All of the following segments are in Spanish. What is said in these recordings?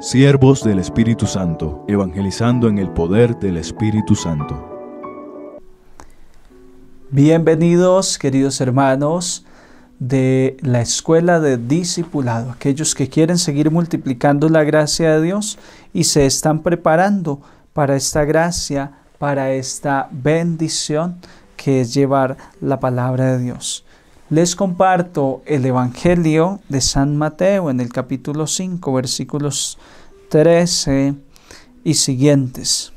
Siervos del Espíritu Santo, evangelizando en el poder del Espíritu Santo. Bienvenidos, queridos hermanos de la escuela de discipulado, aquellos que quieren seguir multiplicando la gracia de Dios y se están preparando para esta gracia, para esta bendición que es llevar la palabra de Dios. Les comparto el Evangelio de San Mateo en el capítulo 5, versículos 13 y siguientes.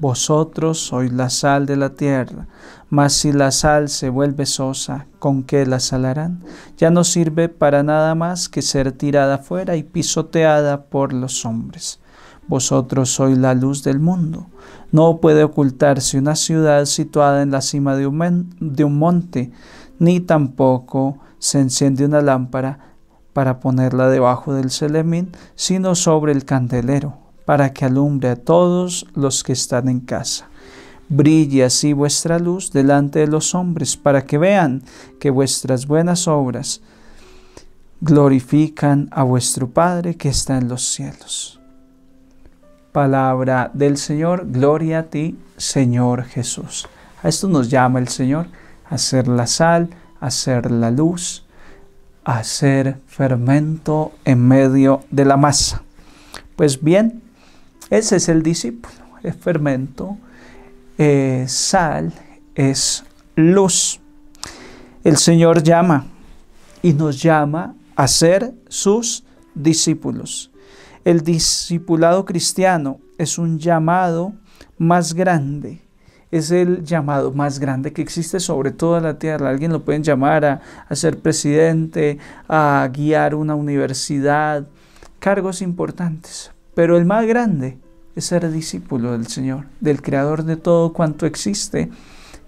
Vosotros sois la sal de la tierra, mas si la sal se vuelve sosa, ¿con qué la salarán? Ya no sirve para nada más que ser tirada fuera y pisoteada por los hombres. Vosotros sois la luz del mundo. No puede ocultarse una ciudad situada en la cima de un, de un monte ni tampoco se enciende una lámpara para ponerla debajo del selemín, sino sobre el candelero, para que alumbre a todos los que están en casa. Brille así vuestra luz delante de los hombres, para que vean que vuestras buenas obras glorifican a vuestro Padre que está en los cielos. Palabra del Señor, gloria a ti, Señor Jesús. A esto nos llama el Señor hacer la sal, hacer la luz, hacer fermento en medio de la masa. Pues bien, ese es el discípulo, es fermento, eh, sal, es luz. El Señor llama y nos llama a ser sus discípulos. El discipulado cristiano es un llamado más grande es el llamado más grande que existe sobre toda la tierra. Alguien lo pueden llamar a, ser presidente, a guiar una universidad, cargos importantes. Pero el más grande es ser discípulo del Señor, del creador de todo cuanto existe.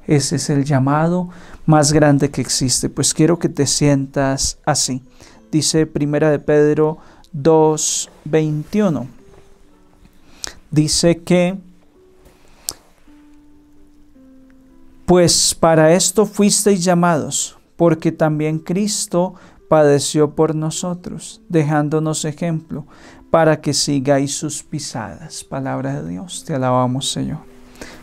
Ese es el llamado más grande que existe. Pues quiero que te sientas así. Dice Primera de Pedro 2:21. Dice que Pues para esto fuisteis llamados, porque también Cristo padeció por nosotros, dejándonos ejemplo, para que sigáis sus pisadas. Palabra de Dios, te alabamos Señor.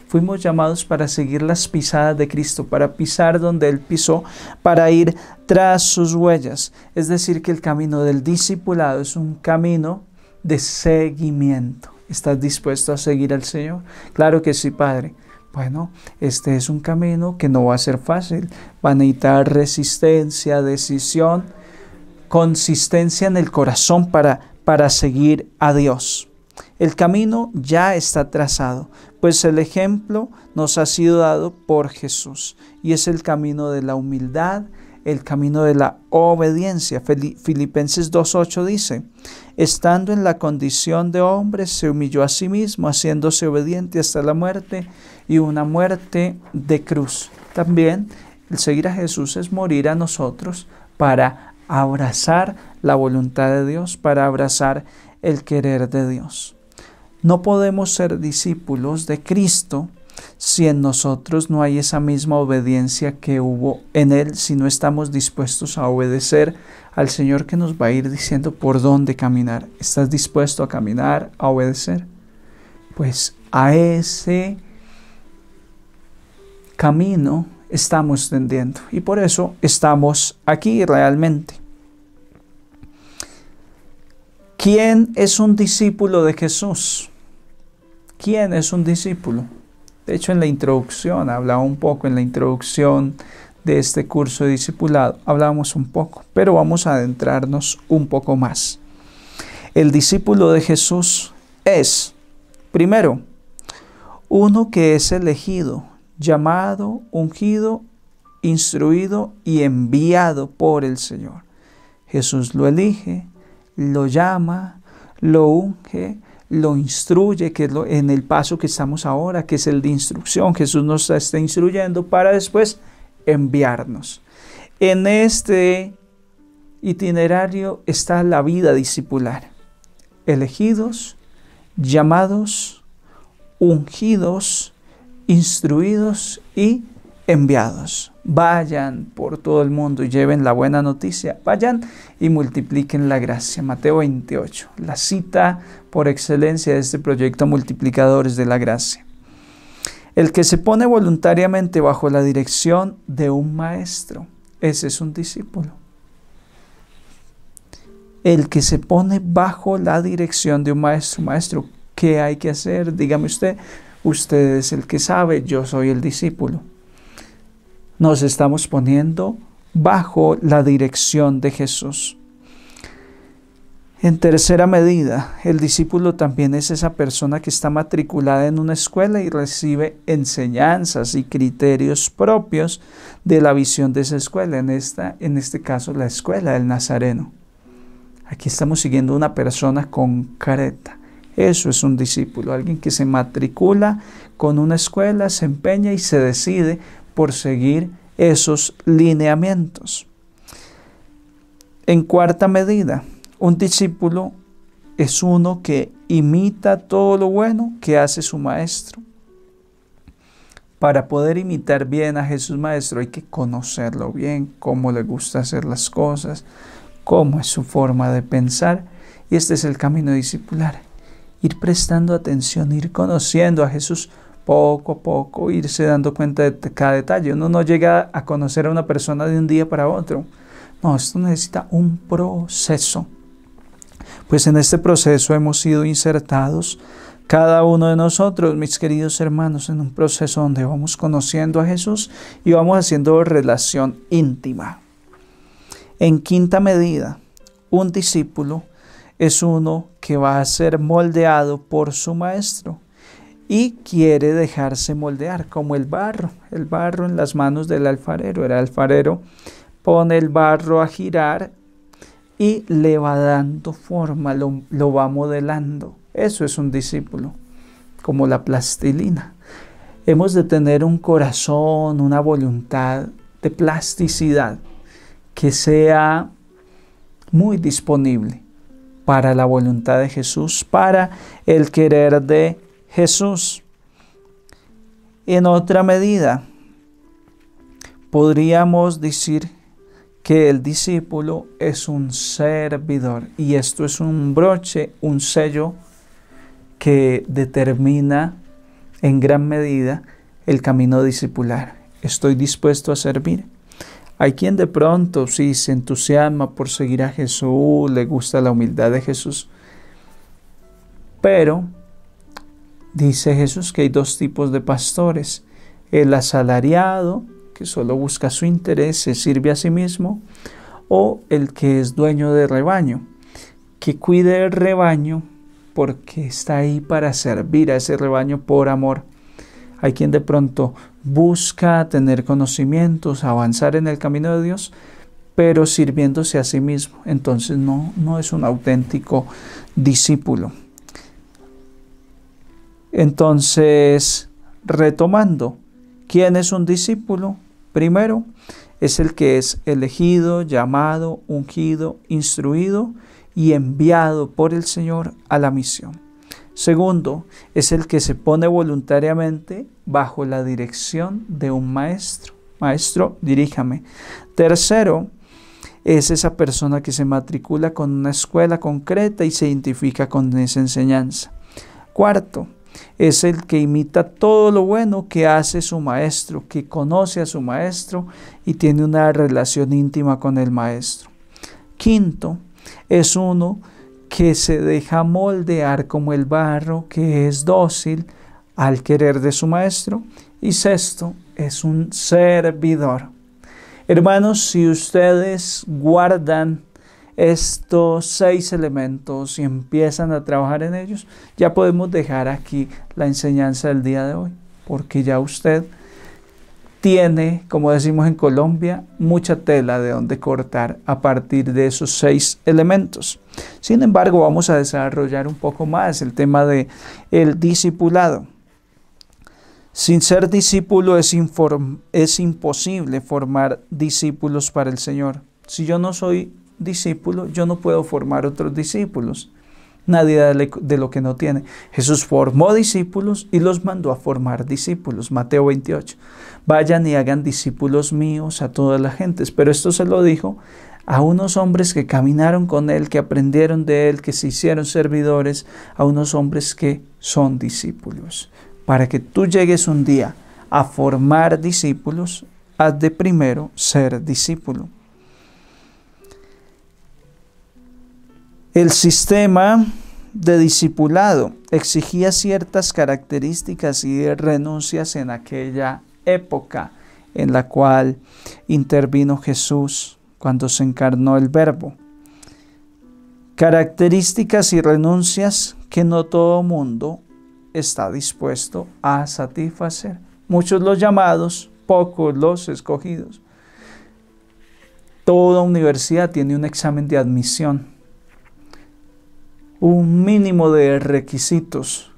Fuimos llamados para seguir las pisadas de Cristo, para pisar donde Él pisó, para ir tras sus huellas. Es decir, que el camino del discipulado es un camino de seguimiento. ¿Estás dispuesto a seguir al Señor? Claro que sí, Padre. Bueno, este es un camino que no va a ser fácil. Va a necesitar resistencia, decisión, consistencia en el corazón para, para seguir a Dios. El camino ya está trazado, pues el ejemplo nos ha sido dado por Jesús y es el camino de la humildad, el camino de la obediencia. Filipenses 2.8 dice, estando en la condición de hombre, se humilló a sí mismo, haciéndose obediente hasta la muerte y una muerte de cruz. También el seguir a Jesús es morir a nosotros para abrazar la voluntad de Dios, para abrazar el querer de Dios. No podemos ser discípulos de Cristo si en nosotros no hay esa misma obediencia que hubo en Él, si no estamos dispuestos a obedecer al Señor que nos va a ir diciendo por dónde caminar. ¿Estás dispuesto a caminar, a obedecer? Pues a ese camino estamos tendiendo. Y por eso estamos aquí realmente. ¿Quién es un discípulo de Jesús? ¿Quién es un discípulo? De hecho, en la introducción, hablaba un poco, en la introducción de este curso de discipulado, hablábamos un poco, pero vamos a adentrarnos un poco más. El discípulo de Jesús es, primero, uno que es elegido llamado, ungido, instruido y enviado por el Señor. Jesús lo elige, lo llama, lo unge, lo instruye, que es lo, en el paso que estamos ahora, que es el de instrucción. Jesús nos está instruyendo para después enviarnos. En este itinerario está la vida discipular. Elegidos, llamados, ungidos, instruidos y enviados. Vayan por todo el mundo y lleven la buena noticia. Vayan y multipliquen la gracia. Mateo 28, la cita por excelencia de este proyecto Multiplicadores de la Gracia. El que se pone voluntariamente bajo la dirección de un maestro, ese es un discípulo. El que se pone bajo la dirección de un maestro, maestro, ¿qué hay que hacer? Dígame usted, usted es el que sabe, yo soy el discípulo. Nos estamos poniendo bajo la dirección de Jesús. En tercera medida, el discípulo también es esa persona que está matriculada en una escuela y recibe enseñanzas y criterios propios de la visión de esa escuela, en, esta, en este caso la escuela del Nazareno. Aquí estamos siguiendo una persona concreta eso es un discípulo, alguien que se matricula con una escuela, se empeña y se decide por seguir esos lineamientos. En cuarta medida, un discípulo es uno que imita todo lo bueno que hace su maestro. Para poder imitar bien a Jesús Maestro hay que conocerlo bien, cómo le gusta hacer las cosas, cómo es su forma de pensar. Y este es el camino discipular ir prestando atención, ir conociendo a Jesús poco a poco, irse dando cuenta de cada detalle. Uno no llega a conocer a una persona de un día para otro. No, esto necesita un proceso. Pues en este proceso hemos sido insertados cada uno de nosotros, mis queridos hermanos, en un proceso donde vamos conociendo a Jesús y vamos haciendo relación íntima. En quinta medida, un discípulo es uno que va a ser moldeado por su maestro y quiere dejarse moldear como el barro, el barro en las manos del alfarero. El alfarero pone el barro a girar y le va dando forma, lo, lo va modelando. Eso es un discípulo, como la plastilina. Hemos de tener un corazón, una voluntad de plasticidad que sea muy disponible para la voluntad de Jesús, para el querer de Jesús. En otra medida, podríamos decir que el discípulo es un servidor y esto es un broche, un sello que determina en gran medida el camino discipular. Estoy dispuesto a servir. Hay quien de pronto sí se entusiasma por seguir a Jesús, le gusta la humildad de Jesús, pero dice Jesús que hay dos tipos de pastores, el asalariado, que solo busca su interés, se sirve a sí mismo, o el que es dueño de rebaño, que cuide el rebaño porque está ahí para servir a ese rebaño por amor. Hay quien de pronto busca tener conocimientos, avanzar en el camino de Dios, pero sirviéndose a sí mismo. Entonces no, no es un auténtico discípulo. Entonces, retomando, ¿quién es un discípulo? Primero, es el que es elegido, llamado, ungido, instruido y enviado por el Señor a la misión. Segundo, es el que se pone voluntariamente bajo la dirección de un maestro. Maestro, diríjame. Tercero, es esa persona que se matricula con una escuela concreta y se identifica con esa enseñanza. Cuarto, es el que imita todo lo bueno que hace su maestro, que conoce a su maestro y tiene una relación íntima con el maestro. Quinto, es uno que se deja moldear como el barro que es dócil al querer de su maestro. Y sexto, es un servidor. Hermanos, si ustedes guardan estos seis elementos y empiezan a trabajar en ellos, ya podemos dejar aquí la enseñanza del día de hoy, porque ya usted tiene, como decimos en Colombia, mucha tela de donde cortar a partir de esos seis elementos. Sin embargo, vamos a desarrollar un poco más el tema de el discipulado. Sin ser discípulo es, es imposible formar discípulos para el Señor. Si yo no soy discípulo, yo no puedo formar otros discípulos nadie de lo que no tiene. Jesús formó discípulos y los mandó a formar discípulos. Mateo 28. Vayan y hagan discípulos míos a todas las gentes. Pero esto se lo dijo a unos hombres que caminaron con Él, que aprendieron de Él, que se hicieron servidores, a unos hombres que son discípulos. Para que tú llegues un día a formar discípulos, has de primero ser discípulo. El sistema de discipulado exigía ciertas características y renuncias en aquella época en la cual intervino Jesús cuando se encarnó el verbo. Características y renuncias que no todo mundo está dispuesto a satisfacer. Muchos los llamados, pocos los escogidos. Toda universidad tiene un examen de admisión un mínimo de requisitos.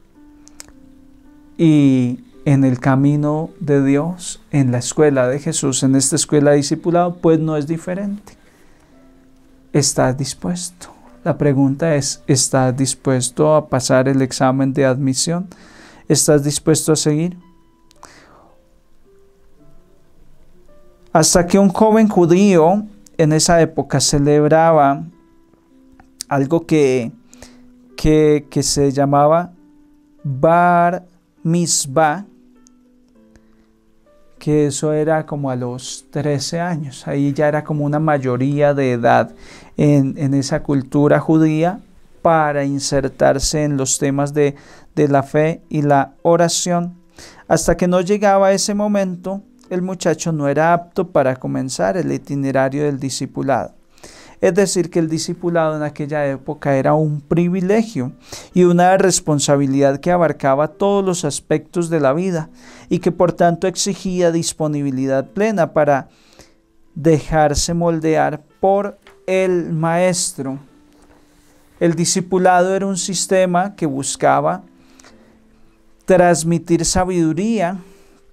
Y en el camino de Dios, en la escuela de Jesús, en esta escuela de discipulado, pues no es diferente. ¿Estás dispuesto? La pregunta es, ¿estás dispuesto a pasar el examen de admisión? ¿Estás dispuesto a seguir? Hasta que un joven judío en esa época celebraba algo que que, se llamaba Bar Misba, que eso era como a los 13 años. Ahí ya era como una mayoría de edad en, en esa cultura judía para insertarse en los temas de, de la fe y la oración. Hasta que no llegaba ese momento, el muchacho no era apto para comenzar el itinerario del discipulado. Es decir, que el discipulado en aquella época era un privilegio y una responsabilidad que abarcaba todos los aspectos de la vida y que por tanto exigía disponibilidad plena para dejarse moldear por el maestro. El discipulado era un sistema que buscaba transmitir sabiduría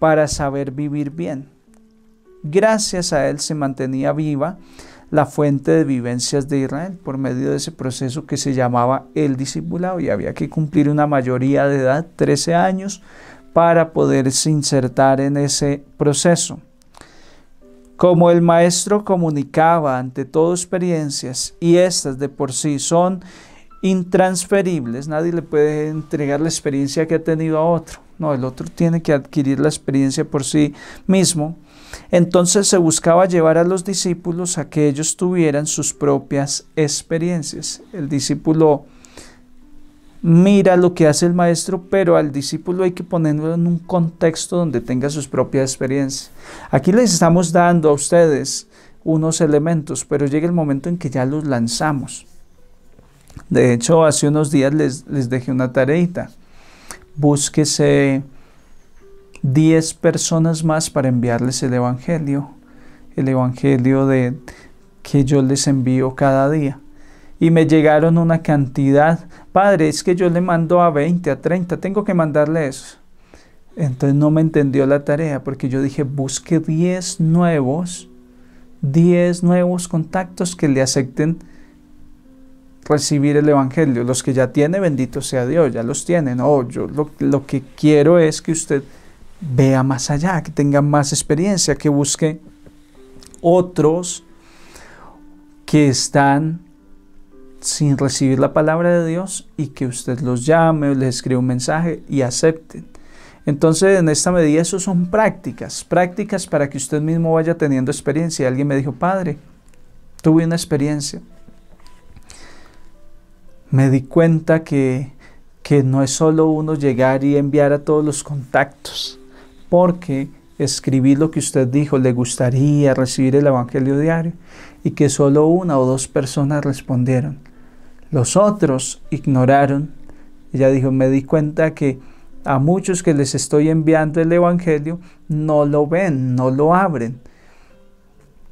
para saber vivir bien. Gracias a él se mantenía viva la fuente de vivencias de Israel por medio de ese proceso que se llamaba el discipulado y había que cumplir una mayoría de edad, 13 años, para poderse insertar en ese proceso. Como el maestro comunicaba ante todo experiencias y estas de por sí son intransferibles, nadie le puede entregar la experiencia que ha tenido a otro. No, el otro tiene que adquirir la experiencia por sí mismo entonces se buscaba llevar a los discípulos a que ellos tuvieran sus propias experiencias. El discípulo mira lo que hace el maestro, pero al discípulo hay que ponerlo en un contexto donde tenga sus propias experiencias. Aquí les estamos dando a ustedes unos elementos, pero llega el momento en que ya los lanzamos. De hecho, hace unos días les, les dejé una tareita. Búsquese 10 personas más para enviarles el Evangelio, el Evangelio de, que yo les envío cada día. Y me llegaron una cantidad, Padre, es que yo le mando a 20, a 30, tengo que mandarle eso. Entonces no me entendió la tarea porque yo dije, busque 10 nuevos, 10 nuevos contactos que le acepten recibir el Evangelio. Los que ya tiene, bendito sea Dios, ya los tienen. No, yo lo que quiero es que usted vea más allá, que tenga más experiencia, que busque otros que están sin recibir la palabra de Dios y que usted los llame o les escriba un mensaje y acepten. Entonces, en esta medida, eso son prácticas, prácticas para que usted mismo vaya teniendo experiencia. Alguien me dijo, padre, tuve una experiencia. Me di cuenta que, que no es solo uno llegar y enviar a todos los contactos, porque escribí lo que usted dijo, le gustaría recibir el Evangelio diario, y que solo una o dos personas respondieron. Los otros ignoraron. Ella dijo, me di cuenta que a muchos que les estoy enviando el Evangelio no lo ven, no lo abren.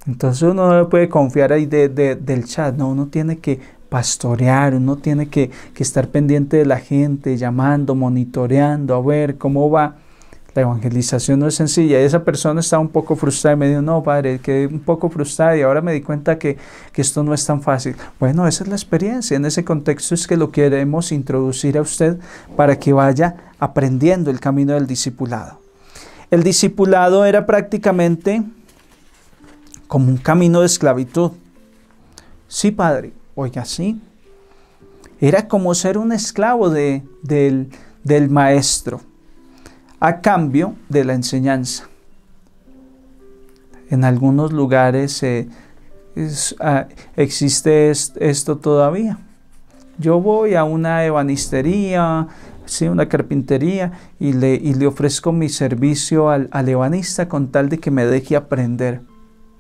Entonces uno no puede confiar ahí del chat, no, uno tiene que pastorear, uno tiene que estar pendiente de la gente, llamando, monitoreando, a ver cómo va la evangelización no es sencilla. Y esa persona estaba un poco frustrada y me dijo, no, padre, quedé un poco frustrada y ahora me di cuenta que, esto no es tan fácil. Bueno, esa es la experiencia. En ese contexto es que lo queremos introducir a usted para que vaya aprendiendo el camino del discipulado. El discipulado era prácticamente como un camino de esclavitud. Sí, padre, oiga, sí. Era como ser un esclavo de, del maestro a cambio de la enseñanza. En algunos lugares eh, ah, existe esto todavía. Yo voy a una ebanistería, sí, una carpintería, y le, le ofrezco mi servicio al, al ebanista con tal de que me deje aprender.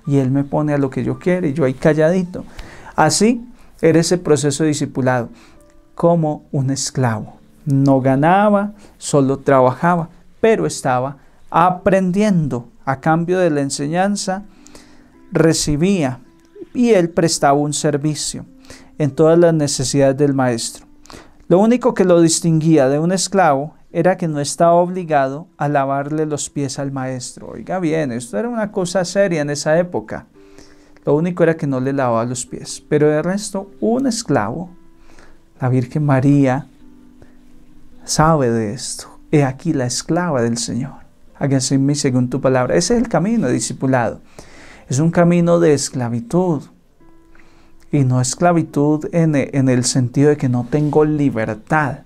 Y él me pone a lo que yo quiero y yo ahí calladito. Así era ese proceso de discipulado, como un esclavo. No ganaba, solo trabajaba, pero estaba aprendiendo. A cambio de la enseñanza, recibía y él prestaba un servicio en todas las necesidades del maestro. Lo único que lo distinguía de un esclavo era que no estaba obligado a lavarle los pies al maestro. Oiga bien, esto era una cosa seria en esa época. Lo único era que no le lavaba los pies. Pero de resto, un esclavo, la Virgen María, sabe de esto he aquí la esclava del Señor. Hágase en mí según tu palabra. Ese es el camino, discipulado. Es un camino de esclavitud. Y no esclavitud e, en, el sentido de que no tengo libertad.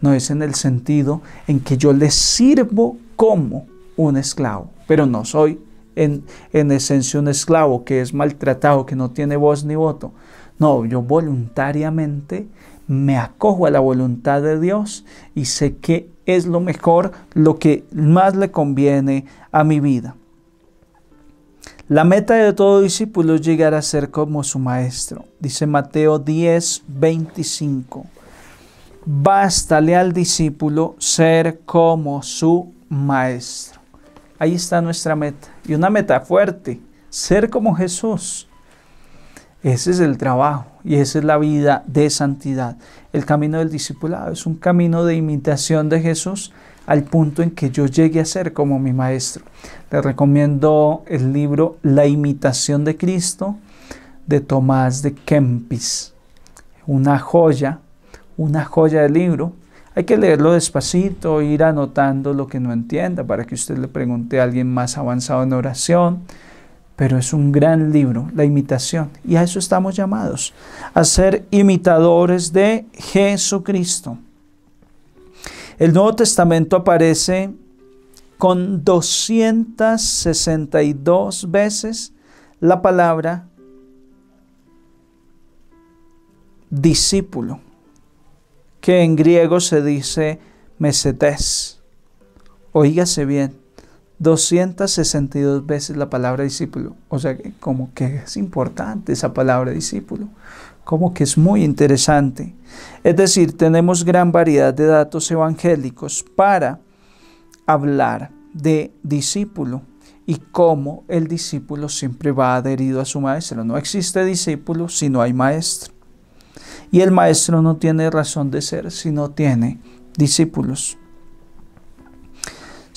No es en el sentido en que yo le sirvo como un esclavo. Pero no soy en, en esencia un esclavo que es maltratado, que no tiene voz ni voto. No, yo voluntariamente me acojo a la voluntad de Dios y sé que es lo mejor, lo que más le conviene a mi vida. La meta de todo discípulo es llegar a ser como su maestro. Dice Mateo 10, 25. Bástale al discípulo ser como su maestro. Ahí está nuestra meta. Y una meta fuerte, ser como Jesús. Ese es el trabajo y esa es la vida de santidad. El camino del discipulado es un camino de imitación de Jesús al punto en que yo llegue a ser como mi maestro. Le recomiendo el libro La imitación de Cristo de Tomás de Kempis. Una joya, una joya de libro. Hay que leerlo despacito, ir anotando lo que no entienda para que usted le pregunte a alguien más avanzado en oración pero es un gran libro, la imitación. Y a eso estamos llamados, a ser imitadores de Jesucristo. El Nuevo Testamento aparece con 262 veces la palabra discípulo, que en griego se dice mesetés. Oígase bien, 262 veces la palabra discípulo. O sea, como que es importante esa palabra discípulo, como que es muy interesante. Es decir, tenemos gran variedad de datos evangélicos para hablar de discípulo y cómo el discípulo siempre va adherido a su maestro. No existe discípulo si no hay maestro. Y el maestro no tiene razón de ser si no tiene discípulos.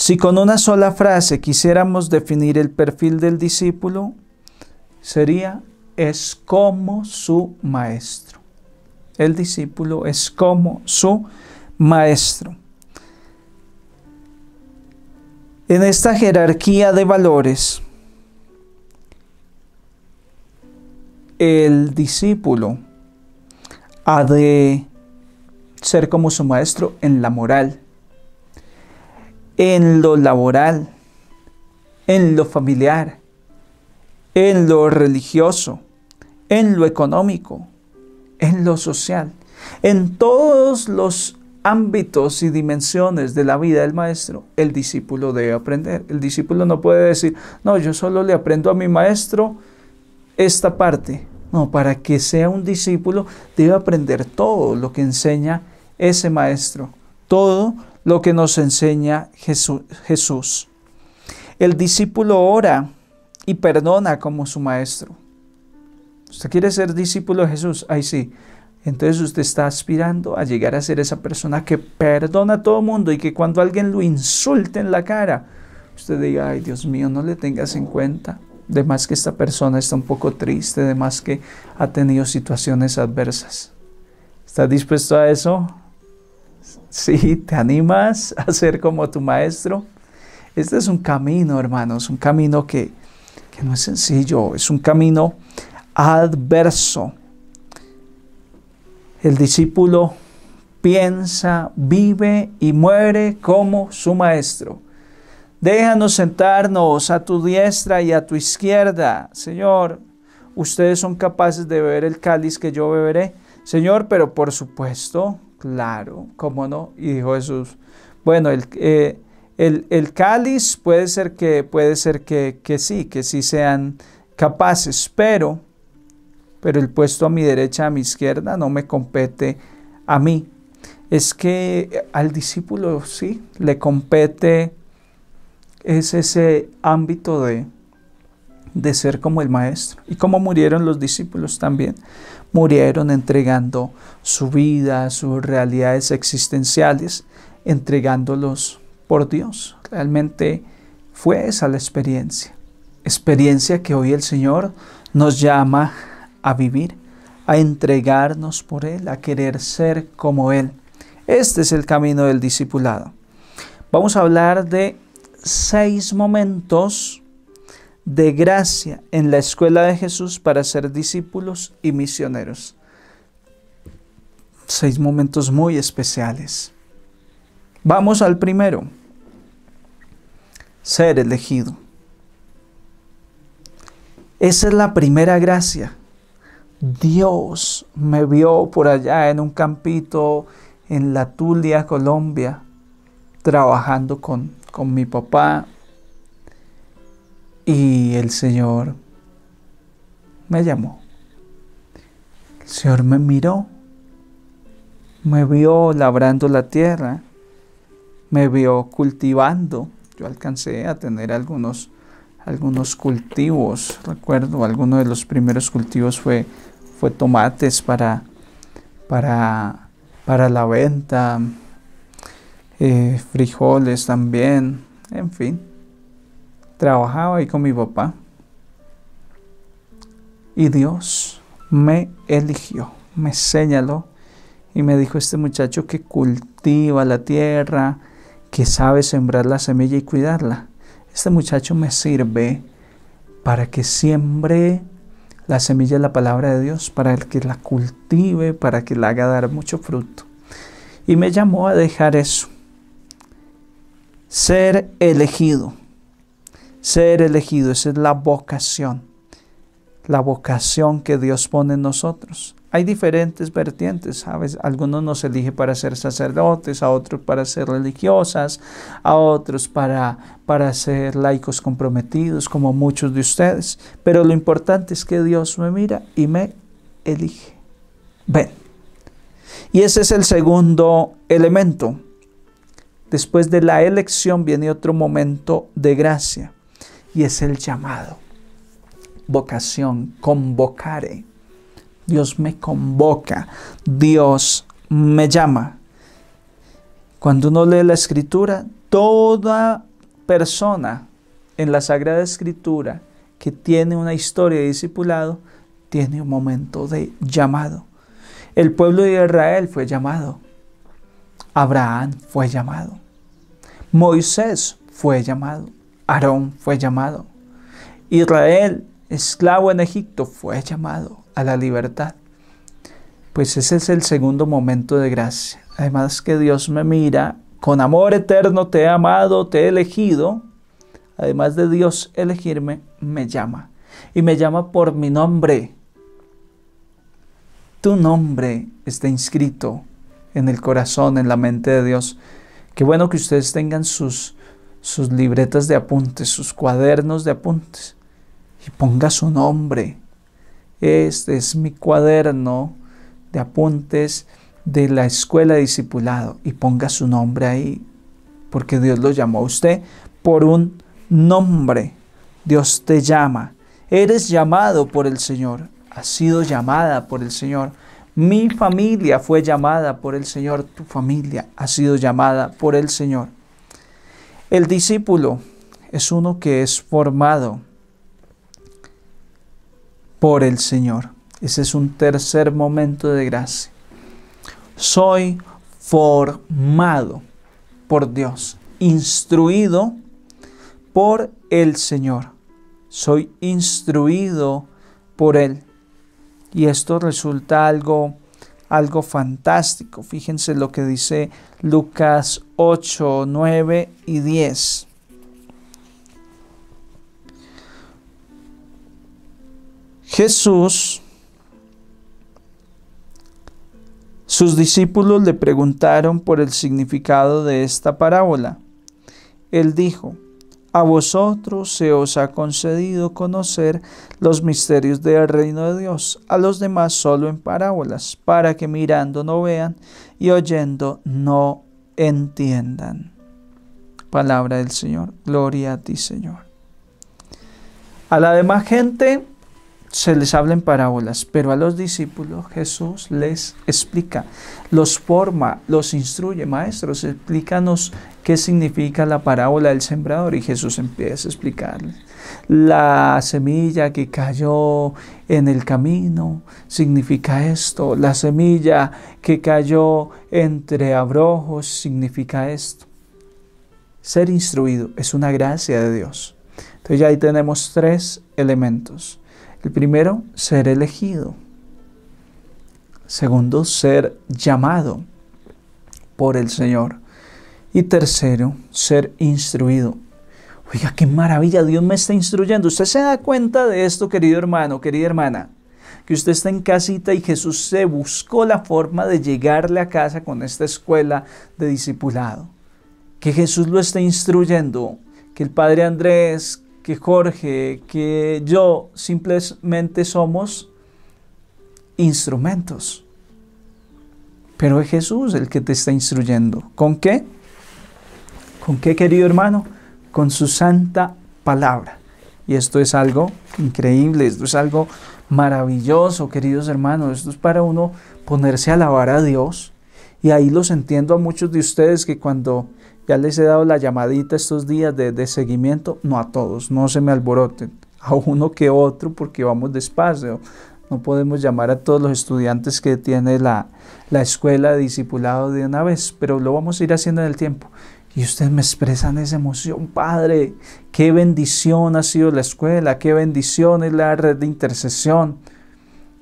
Si con una sola frase quisiéramos definir el perfil del discípulo, sería es como su maestro. El discípulo es como su maestro. En esta jerarquía de valores, el discípulo ha de ser como su maestro en la moral, en lo laboral, en lo familiar, en lo religioso, en lo económico, en lo social, en todos los ámbitos y dimensiones de la vida del maestro, el discípulo debe aprender. El discípulo no puede decir, no, yo solo le aprendo a mi maestro esta parte. No, para que sea un discípulo debe aprender todo lo que enseña ese maestro, todo lo que nos enseña Jesús. El discípulo ora y perdona como su maestro. ¿Usted quiere ser discípulo de Jesús? Ahí sí. Entonces usted está aspirando a llegar a ser esa persona que perdona a todo mundo y que cuando alguien lo insulte en la cara, usted diga, ay Dios mío, no le tengas en cuenta. De más que esta persona está un poco triste, de más que ha tenido situaciones adversas. ¿Está dispuesto a eso? Sí, ¿te animas a ser como tu maestro? Este es un camino, hermanos, un camino que, que no es sencillo, es un camino adverso. El discípulo piensa, vive y muere como su maestro. Déjanos sentarnos a tu diestra y a tu izquierda. Señor, ustedes son capaces de beber el cáliz que yo beberé. Señor, pero por supuesto, Claro, cómo no. Y dijo Jesús, bueno, eh, el, el, cáliz puede ser que, puede ser que, que sí, que sí sean capaces, pero, pero el puesto a mi derecha, a mi izquierda, no me compete a mí. Es que al discípulo sí le compete es ese ámbito de, de ser como el maestro y cómo murieron los discípulos también murieron entregando su vida, sus realidades existenciales, entregándolos por Dios. Realmente fue esa la experiencia. Experiencia que hoy el Señor nos llama a vivir, a entregarnos por Él, a querer ser como Él. Este es el camino del discipulado. Vamos a hablar de seis momentos de gracia en la escuela de Jesús para ser discípulos y misioneros. Seis momentos muy especiales. Vamos al primero. Ser elegido. Esa es la primera gracia. Dios me vio por allá en un campito en La Tulia, Colombia, trabajando con, con mi papá, y el Señor me llamó. El Señor me miró. Me vio labrando la tierra. Me vio cultivando. Yo alcancé a tener algunos, algunos cultivos. Recuerdo, alguno de los primeros cultivos fue, fue tomates para, para, para la venta. Eh, frijoles también. En fin trabajaba ahí con mi papá. Y Dios me eligió, me señaló y me dijo este muchacho que cultiva la tierra, que sabe sembrar la semilla y cuidarla. Este muchacho me sirve para que siembre la semilla de la palabra de Dios, para el que la cultive, para que la haga dar mucho fruto. Y me llamó a dejar eso. Ser elegido ser elegido, esa es la vocación, la vocación que Dios pone en nosotros. Hay diferentes vertientes, ¿sabes? Algunos nos elige para ser sacerdotes, a otros para ser religiosas, a otros para, para ser laicos comprometidos, como muchos de ustedes. Pero lo importante es que Dios me mira y me elige. Ven. Y ese es el segundo elemento. Después de la elección viene otro momento de gracia y es el llamado. Vocación, convocare. Dios me convoca, Dios me llama. Cuando uno lee la escritura, toda persona en la Sagrada Escritura que tiene una historia de discipulado, tiene un momento de llamado. El pueblo de Israel fue llamado. Abraham fue llamado. Moisés fue llamado. Aarón fue llamado. Israel, esclavo en Egipto, fue llamado a la libertad. Pues ese es el segundo momento de gracia. Además que Dios me mira, con amor eterno te he amado, te he elegido. Además de Dios elegirme, me llama. Y me llama por mi nombre. Tu nombre está inscrito en el corazón, en la mente de Dios. Qué bueno que ustedes tengan sus sus libretas de apuntes, sus cuadernos de apuntes y ponga su nombre. Este es mi cuaderno de apuntes de la escuela de discipulado y ponga su nombre ahí, porque Dios lo llamó a usted por un nombre. Dios te llama. Eres llamado por el Señor. Ha sido llamada por el Señor. Mi familia fue llamada por el Señor. Tu familia ha sido llamada por el Señor. El discípulo es uno que es formado por el Señor. Ese es un tercer momento de gracia. Soy formado por Dios, instruido por el Señor. Soy instruido por Él. Y esto resulta algo algo fantástico. Fíjense lo que dice Lucas 8, 9 y 10. Jesús, sus discípulos le preguntaron por el significado de esta parábola. Él dijo, a vosotros se os ha concedido conocer los misterios del reino de Dios, a los demás solo en parábolas, para que mirando no vean y oyendo no entiendan. Palabra del Señor. Gloria a ti, Señor. A la demás gente, se les habla en parábolas, pero a los discípulos Jesús les explica, los forma, los instruye, maestros, explícanos qué significa la parábola del sembrador y Jesús empieza a explicarles. La semilla que cayó en el camino significa esto, la semilla que cayó entre abrojos significa esto. Ser instruido es una gracia de Dios. Entonces ahí tenemos tres elementos el primero, ser elegido. Segundo, ser llamado por el Señor. Y tercero, ser instruido. Oiga, qué maravilla, Dios me está instruyendo. Usted se da cuenta de esto, querido hermano, querida hermana, que usted está en casita y Jesús se buscó la forma de llegarle a casa con esta escuela de discipulado. Que Jesús lo está instruyendo, que el Padre Andrés, que Jorge, que yo simplemente somos instrumentos. Pero es Jesús el que te está instruyendo. ¿Con qué? ¿Con qué, querido hermano? Con su santa palabra. Y esto es algo increíble, esto es algo maravilloso, queridos hermanos. Esto es para uno ponerse a alabar a Dios y ahí los entiendo a muchos de ustedes que cuando ya les he dado la llamadita estos días de, seguimiento, no a todos, no se me alboroten, a uno que otro porque vamos despacio. No podemos llamar a todos los estudiantes que tiene la, la escuela de discipulado de una vez, pero lo vamos a ir haciendo en el tiempo. Y ustedes me expresan esa emoción, Padre, qué bendición ha sido la escuela, qué bendición es la red de intercesión.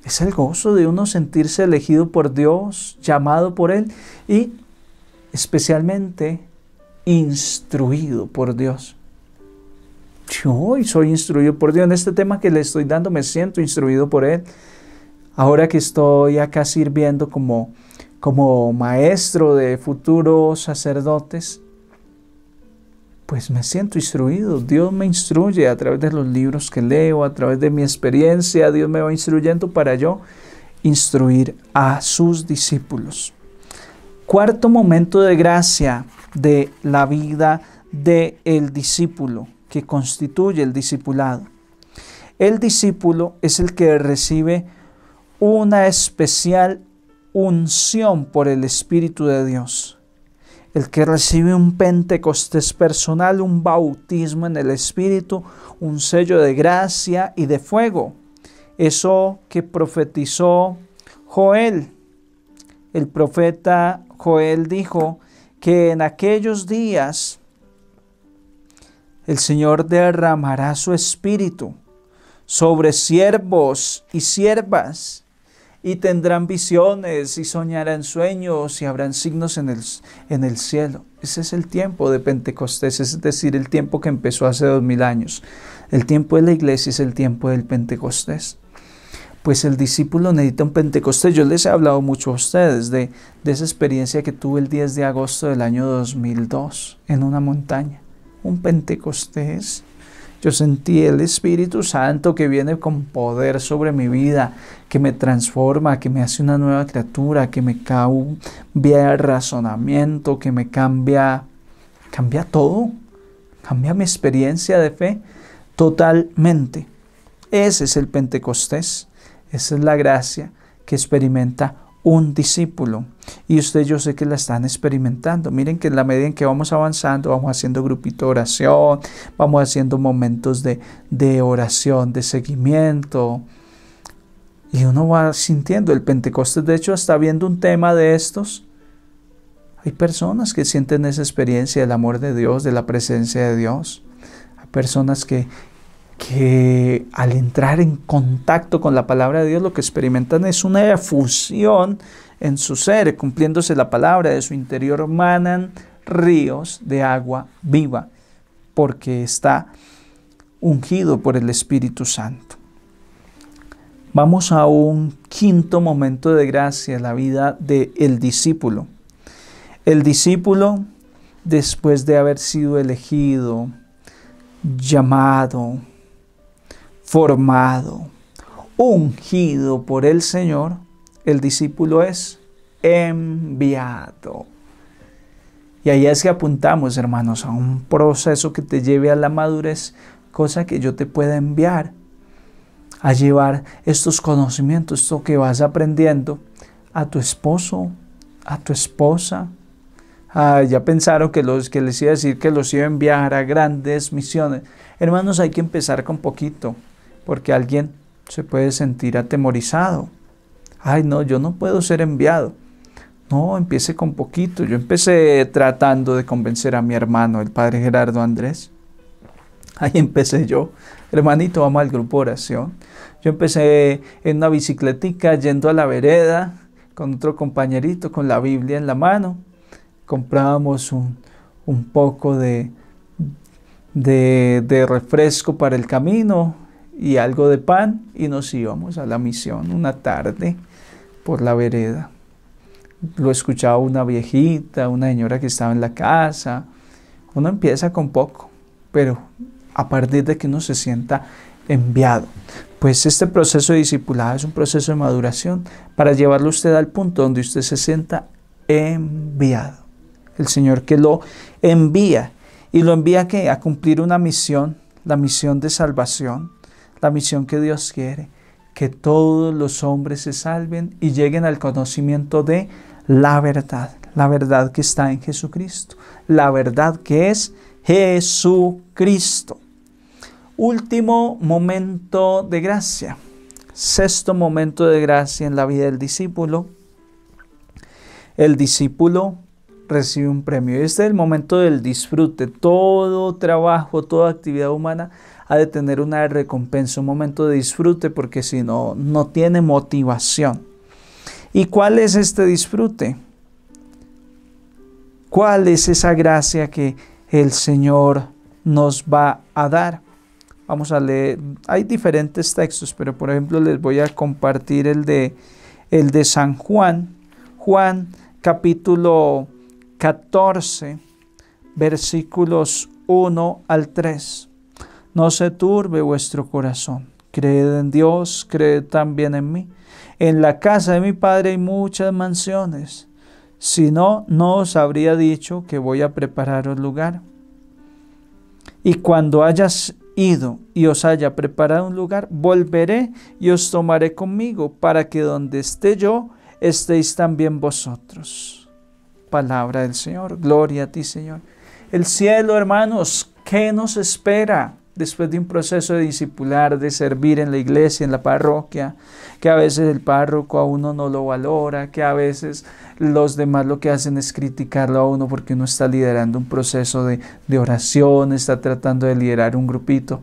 Es el gozo de uno sentirse elegido por Dios, llamado por Él y especialmente instruido por Dios. Yo hoy soy instruido por Dios. En este tema que le estoy dando me siento instruido por Él. Ahora que estoy acá sirviendo como, como maestro de futuros sacerdotes, pues me siento instruido. Dios me instruye a través de los libros que leo, a través de mi experiencia. Dios me va instruyendo para yo instruir a sus discípulos. Cuarto momento de gracia de la vida del el discípulo que constituye el discipulado. El discípulo es el que recibe una especial unción por el Espíritu de Dios. El que recibe un Pentecostés personal, un bautismo en el Espíritu, un sello de gracia y de fuego. Eso que profetizó Joel. El profeta Joel dijo que en aquellos días el Señor derramará su espíritu sobre siervos y siervas y tendrán visiones y soñarán sueños y habrán signos en el, en el cielo. Ese es el tiempo de Pentecostés, es decir, el tiempo que empezó hace dos mil años. El tiempo de la iglesia es el tiempo del Pentecostés. Pues el discípulo necesita un Pentecostés. Yo les he hablado mucho a ustedes de, de esa experiencia que tuve el 10 de agosto del año 2002 en una montaña. Un Pentecostés yo sentí el Espíritu Santo que viene con poder sobre mi vida, que me transforma, que me hace una nueva criatura, que me cambia el razonamiento, que me cambia, cambia todo, cambia mi experiencia de fe totalmente. Ese es el Pentecostés, esa es la gracia que experimenta un discípulo. Y usted yo sé que la están experimentando. Miren que en la medida en que vamos avanzando, vamos haciendo grupito oración, vamos haciendo momentos de, oración, de seguimiento. Y uno va sintiendo el Pentecostés. De hecho, hasta viendo un tema de estos, hay personas que sienten esa experiencia del amor de Dios, de la presencia de Dios. Hay personas que, que al entrar en contacto con la palabra de Dios lo que experimentan es una efusión en su ser, cumpliéndose la palabra, de su interior manan ríos de agua viva, porque está ungido por el Espíritu Santo. Vamos a un quinto momento de gracia, la vida del el discípulo. El discípulo, después de haber sido elegido, llamado, formado, ungido por el Señor, el discípulo es enviado. Y ahí es que apuntamos, hermanos, a un proceso que te lleve a la madurez, cosa que yo te pueda enviar a llevar estos conocimientos, esto que vas aprendiendo a tu esposo, a tu esposa. Ah, ya pensaron que, los, que les iba a decir que los iba a enviar a grandes misiones. Hermanos, hay que empezar con poquito porque alguien se puede sentir atemorizado. Ay, no, yo no puedo ser enviado. No, empiece con poquito. Yo empecé tratando de convencer a mi hermano, el padre Gerardo Andrés. Ahí empecé yo. Hermanito, vamos al grupo de oración. Yo empecé en una bicicletica yendo a la vereda con otro compañerito con la Biblia en la mano. Comprábamos un, poco de, de, de refresco para el camino, y algo de pan y nos íbamos a la misión una tarde por la vereda. Lo escuchaba una viejita, una señora que estaba en la casa. Uno empieza con poco, pero a partir de que uno se sienta enviado. Pues este proceso de discipulado es un proceso de maduración para llevarlo usted al punto donde usted se sienta enviado. El Señor que lo envía. ¿Y lo envía que A cumplir una misión, la misión de salvación, la misión que Dios quiere, que todos los hombres se salven y lleguen al conocimiento de la verdad, la verdad que está en Jesucristo, la verdad que es Jesucristo. Último momento de gracia, sexto momento de gracia en la vida del discípulo. El discípulo recibe un premio. Este es el momento del disfrute. Todo trabajo, toda actividad humana ha de tener una recompensa, un momento de disfrute, porque si no, no tiene motivación. ¿Y cuál es este disfrute? ¿Cuál es esa gracia que el Señor nos va a dar? Vamos a leer, hay diferentes textos, pero por ejemplo les voy a compartir el de, el de San Juan, Juan capítulo 14, versículos 1 al 3. No se turbe vuestro corazón. Creed en Dios, creed también en mí. En la casa de mi Padre hay muchas mansiones. Si no, no os habría dicho que voy a prepararos lugar. Y cuando hayas ido y os haya preparado un lugar, volveré y os tomaré conmigo, para que donde esté yo, estéis también vosotros. Palabra del Señor. Gloria a ti, Señor. El cielo, hermanos, ¿qué nos espera? después de un proceso de discipular, de servir en la iglesia, en la parroquia, que a veces el párroco a uno no lo valora, que a veces los demás lo que hacen es criticarlo a uno porque uno está liderando un proceso de, de oración, está tratando de liderar un grupito.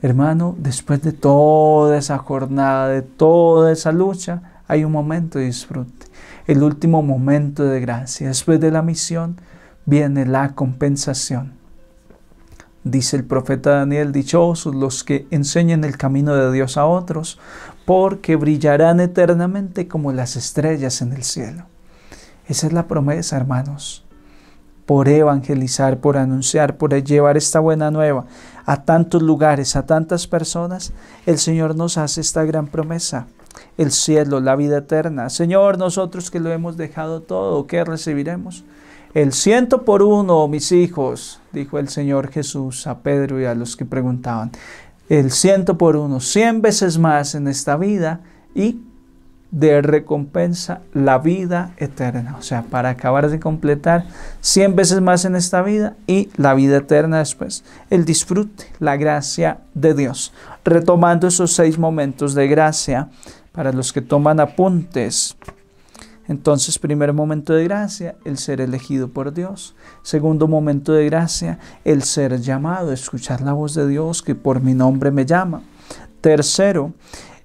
Hermano, después de toda esa jornada, de toda esa lucha, hay un momento de disfrute el último momento de gracia. Después de la misión viene la compensación. Dice el profeta Daniel, dichosos los que enseñen el camino de Dios a otros, porque brillarán eternamente como las estrellas en el cielo. Esa es la promesa, hermanos, por evangelizar, por anunciar, por llevar esta buena nueva a tantos lugares, a tantas personas, el Señor nos hace esta gran promesa el cielo, la vida eterna. Señor, nosotros que lo hemos dejado todo, ¿qué recibiremos? El ciento por uno, mis hijos, dijo el Señor Jesús a Pedro y a los que preguntaban. El ciento por uno, cien veces más en esta vida y de recompensa la vida eterna. O sea, para acabar de completar cien veces más en esta vida y la vida eterna después. El disfrute, la gracia de Dios. Retomando esos seis momentos de gracia, para los que toman apuntes. Entonces, primer momento de gracia, el ser elegido por Dios. Segundo momento de gracia, el ser llamado, escuchar la voz de Dios que por mi nombre me llama. Tercero,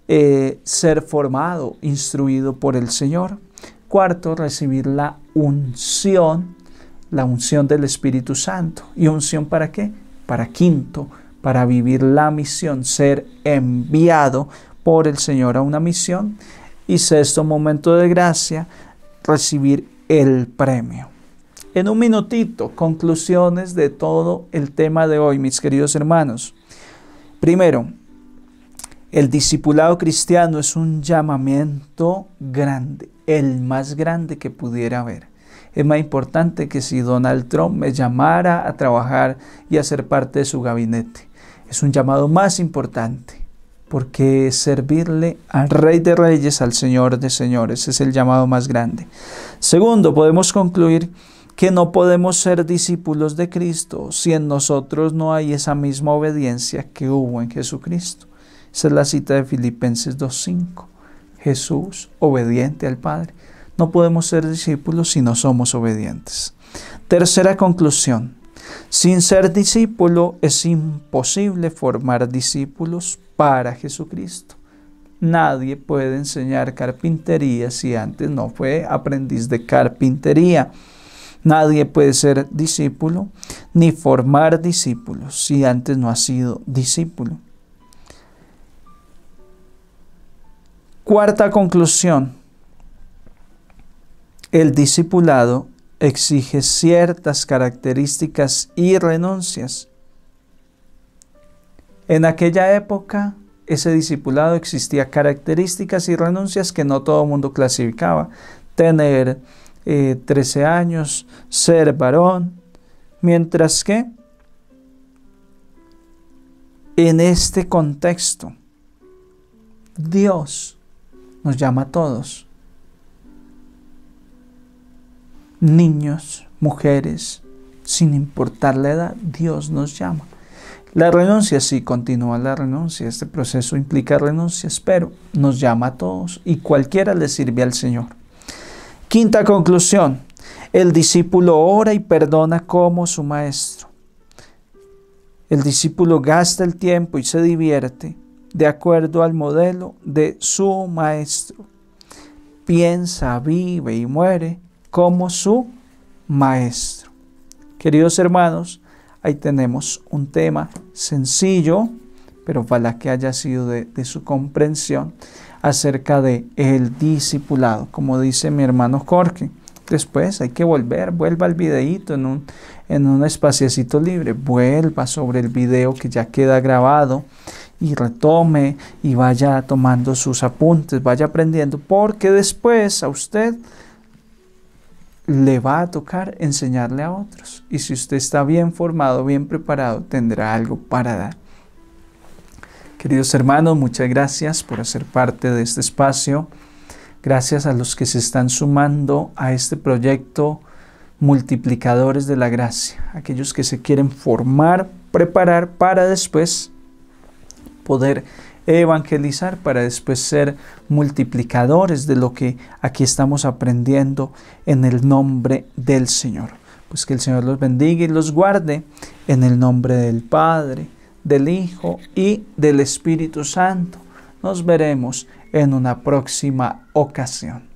eh, ser formado, instruido por el Señor. Cuarto, recibir la unción, la unción del Espíritu Santo. ¿Y unción para qué? Para quinto, para vivir la misión, ser enviado por el Señor a una misión. Y sexto momento de gracia, recibir el premio. En un minutito, conclusiones de todo el tema de hoy, mis queridos hermanos. Primero, el discipulado cristiano es un llamamiento grande, el más grande que pudiera haber. Es más importante que si Donald Trump me llamara a trabajar y a ser parte de su gabinete. Es un llamado más importante porque servirle al Rey de Reyes, al Señor de Señores, es el llamado más grande. Segundo, podemos concluir que no podemos ser discípulos de Cristo si en nosotros no hay esa misma obediencia que hubo en Jesucristo. Esa es la cita de Filipenses 2.5. Jesús obediente al Padre. No podemos ser discípulos si no somos obedientes. Tercera conclusión. Sin ser discípulo es imposible formar discípulos para Jesucristo. Nadie puede enseñar carpintería si antes no fue aprendiz de carpintería. Nadie puede ser discípulo ni formar discípulos si antes no ha sido discípulo. Cuarta conclusión. El discipulado exige ciertas características y renuncias en aquella época, ese discipulado existía características y renuncias que no todo el mundo clasificaba. Tener 13 eh, años, ser varón, mientras que en este contexto, Dios nos llama a todos, niños, mujeres, sin importar la edad, Dios nos llama. La renuncia, sí, continúa la renuncia. Este proceso implica renuncias, pero nos llama a todos y cualquiera le sirve al Señor. Quinta conclusión, el discípulo ora y perdona como su maestro. El discípulo gasta el tiempo y se divierte de acuerdo al modelo de su maestro. Piensa, vive y muere como su maestro. Queridos hermanos, Ahí tenemos un tema sencillo, pero para que haya sido de, su comprensión acerca de el discipulado, como dice mi hermano Jorge. Después hay que volver, vuelva al videíto en un, en un espaciecito libre, vuelva sobre el video que ya queda grabado y retome y vaya tomando sus apuntes, vaya aprendiendo, porque después a usted le va a tocar enseñarle a otros. Y si usted está bien formado, bien preparado, tendrá algo para dar. Queridos hermanos, muchas gracias por hacer parte de este espacio. Gracias a los que se están sumando a este proyecto Multiplicadores de la Gracia, aquellos que se quieren formar, preparar para después poder evangelizar para después ser multiplicadores de lo que aquí estamos aprendiendo en el nombre del Señor. Pues que el Señor los bendiga y los guarde en el nombre del Padre, del Hijo y del Espíritu Santo. Nos veremos en una próxima ocasión.